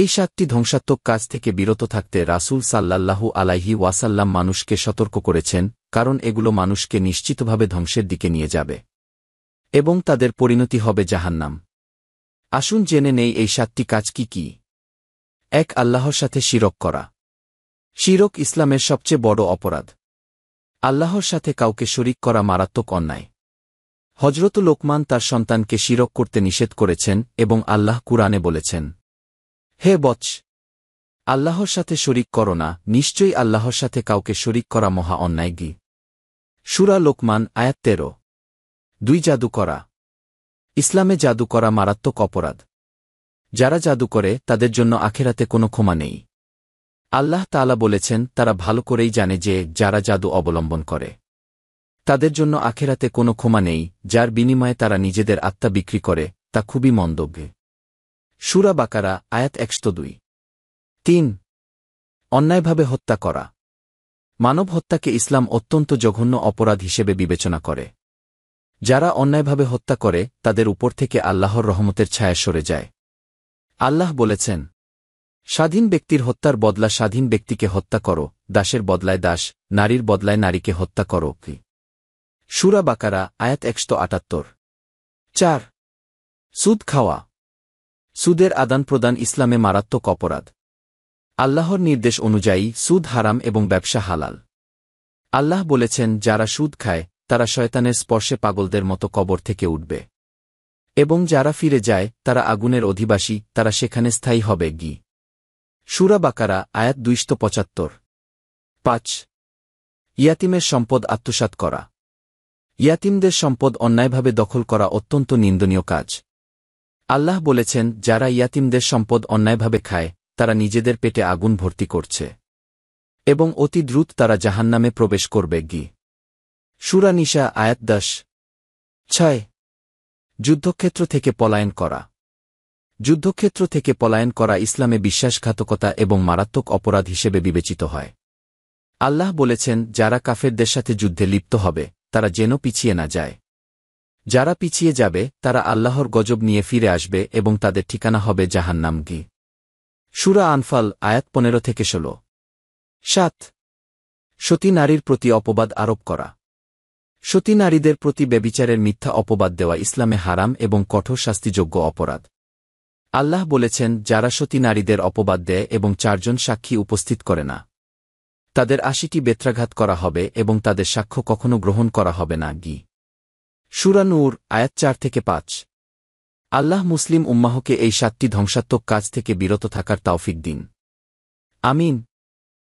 এই সাতটি ধ্বংসাত্মক কাজ থেকে বিরত থাকতে রাসুল সাল্লাল্লাহু আলাইহি ওয়াসাল্লাম মানুষকে সতর্ক করেছেন কারণ এগুলো মানুষকে নিশ্চিতভাবে ধ্বংসের দিকে নিয়ে যাবে এবং তাদের পরিণতি হবে জাহান্নাম আসুন জেনে নেই এই সাতটি কাজ কি কি এক আল্লাহর সাথে শিরক করা শিরক ইসলামের সবচেয়ে বড় অপরাধ আল্লাহর সাথে কাউকে শরিক করা মারাত্মক অন্যায় হজরত লোকমান তার সন্তানকে শিরক করতে নিষেধ করেছেন এবং আল্লাহ কুরআনে বলেছেন হে বচ আল্লাহর সাথে শরিক করো না নিশ্চয়ই আল্লাহর সাথে কাউকে শরিক করা মহা অন্যায় গি সুরা লোকমান আয়াত্তেরো দুই জাদু করা ইসলামে জাদু করা মারাত্মক অপরাধ যারা জাদু করে তাদের জন্য আখেরাতে কোনো ক্ষমা নেই আল্লাহ তালা বলেছেন তারা ভালো করেই জানে যে যারা জাদু অবলম্বন করে তাদের জন্য আখেরাতে কোনো ক্ষমা নেই যার বিনিময়ে তারা নিজেদের আত্মা বিক্রি করে তা খুবই মন্দজ্ঞে সুরা বাকারা আয়াত একশো দুই তিন অন্যায়ভাবে হত্যা করা মানব হত্যাকে ইসলাম অত্যন্ত জঘন্য অপরাধ হিসেবে বিবেচনা করে যারা অন্যায়ভাবে হত্যা করে তাদের উপর থেকে আল্লাহর রহমতের ছায়া সরে যায় আল্লাহ বলেছেন স্বাধীন ব্যক্তির হত্যার বদলা স্বাধীন ব্যক্তিকে হত্যা করো দাসের বদলায় দাস নারীর বদলায় নারীকে হত্যা করো কি সুরা বাকারা আয়াত একশো আটাত্তর চার সুদ খাওয়া সুদের আদান প্রদান ইসলামে মারাত্মক অপরাধ আল্লাহর নির্দেশ অনুযায়ী সুদ হারাম এবং ব্যবসা হালাল আল্লাহ বলেছেন যারা সুদ খায় তারা শয়তানের স্পর্শে পাগলদের মতো কবর থেকে উঠবে এবং যারা ফিরে যায় তারা আগুনের অধিবাসী তারা সেখানে স্থায়ী হবে গি সুরা বাকারা আয়াত দুইশত পঁচাত্তর পাঁচ ইয়াতিমের সম্পদ আত্মসাত করা ইয়াতিমদের সম্পদ অন্যায়ভাবে দখল করা অত্যন্ত নিন্দনীয় কাজ আল্লাহ বলেছেন যারা ইয়াতিমদের সম্পদ অন্যায়ভাবে খায় তারা নিজেদের পেটে আগুন ভর্তি করছে এবং অতি দ্রুত তারা জাহান্নামে প্রবেশ করবে গি সুরানিশা আয়াত দাস ছয় যুদ্ধক্ষেত্র থেকে পলায়ন করা যুদ্ধক্ষেত্র থেকে পলায়ন করা ইসলামে বিশ্বাসঘাতকতা এবং মারাত্মক অপরাধ হিসেবে বিবেচিত হয় আল্লাহ বলেছেন যারা কাফেরদের সাথে যুদ্ধে লিপ্ত হবে তারা যেন পিছিয়ে না যায় যারা পিছিয়ে যাবে তারা আল্লাহর গজব নিয়ে ফিরে আসবে এবং তাদের ঠিকানা হবে জাহান্নামগি সুরা আনফাল আয়াত পনেরো থেকে ষোলো সাত সতী নারীর প্রতি অপবাদ আরোপ করা সতী নারীদের প্রতি বেবিচারের মিথ্যা অপবাদ দেওয়া ইসলামে হারাম এবং কঠোর শাস্তিযোগ্য অপরাধ আল্লাহ বলেছেন যারা সতী নারীদের অপবাদ দেয় এবং চারজন সাক্ষী উপস্থিত করে না তাদের আশিটি বেত্রাঘাত করা হবে এবং তাদের সাক্ষ্য কখনো গ্রহণ করা হবে না গি সুরানুর আয়াত চার থেকে পাঁচ আল্লাহ মুসলিম উম্মাহকে এই সাতটি ধ্বংসাত্মক কাজ থেকে বিরত থাকার তাওফিক দিন আমিন